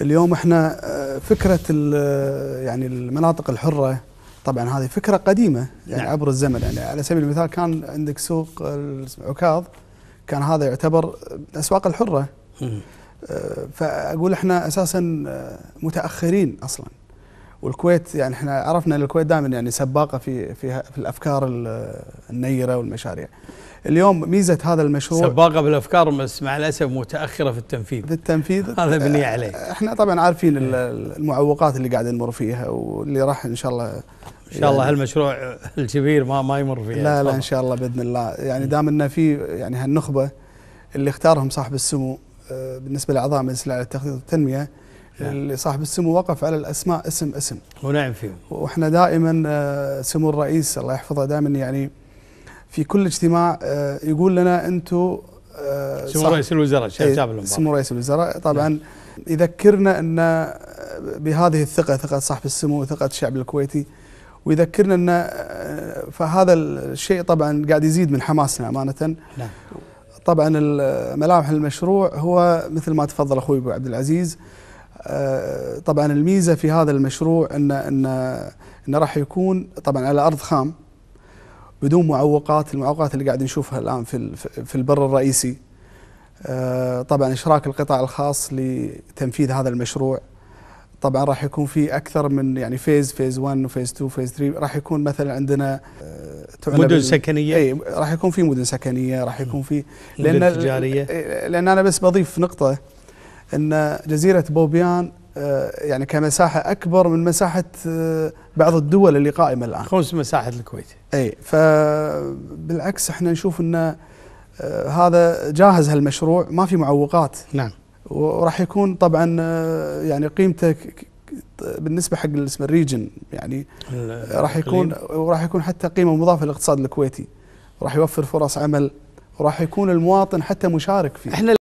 اليوم احنا آه، فكره آه، يعني المناطق الحره طبعا هذه فكره قديمه يعني نعم. عبر الزمن يعني على سبيل المثال كان عندك سوق عكاظ كان هذا يعتبر الاسواق الحره آه، فاقول احنا اساسا متاخرين اصلا والكويت يعني احنا عرفنا ان الكويت دائما يعني سباقه في في في الافكار النيره والمشاريع اليوم ميزه هذا المشروع سباقه بالافكار بس مع الاسف متاخره في التنفيذ في التنفيذ هذا بني عليه آه، احنا طبعا عارفين المعوقات اللي قاعد نمر فيها واللي راح ان شاء الله ان شاء الله يعني هالمشروع الكبير ما ما يمر فيه لا لا ان شاء الله باذن الله يعني دام انه في يعني هالنخبه اللي اختارهم صاحب السمو آه، بالنسبه لاعضاء مجلس الاعلى للتخطيط والتنميه نعم. اللي صاحب السمو وقف على الاسماء اسم اسم ونعم فيهم واحنا دائما آه، سمو الرئيس الله يحفظه دائما يعني في كل اجتماع آه، يقول لنا انتم آه، سمو رئيس الوزراء الشيخ جابر سمو رئيس الوزراء طبعا يذكرنا ان آه، بهذه الثقه ثقه صاحب السمو وثقه الشعب الكويتي ويذكرنا ان فهذا الشيء طبعا قاعد يزيد من حماسنا امانه نعم طبعا ملامح المشروع هو مثل ما تفضل اخوي ابو عبد العزيز طبعا الميزه في هذا المشروع ان ان انه راح يكون طبعا على ارض خام بدون معوقات المعوقات اللي قاعد نشوفها الان في في البر الرئيسي آه، طبعا اشراك القطاع الخاص لتنفيذ هذا المشروع طبعا راح يكون في اكثر من يعني فيز فيز 1 وفيز 2 وفيز 3 راح يكون مثلا عندنا آه، مدن سكنيه اي راح يكون في مدن سكنيه راح يكون في لان تجاريه إيه، لان انا بس بضيف نقطه ان جزيره بوبيان آه، يعني كمساحة أكبر من مساحة آه، بعض الدول اللي قائمة الآن خمس مساحة الكويت أي فبالعكس احنا نشوف أن آه، هذا جاهز هالمشروع ما في معوقات نعم وراح يكون طبعا يعني قيمته بالنسبه حق الاسم الريجن يعني راح يكون وراح يكون حتى قيمه مضافه للاقتصاد الكويتي راح يوفر فرص عمل وراح يكون المواطن حتى مشارك فيه احنا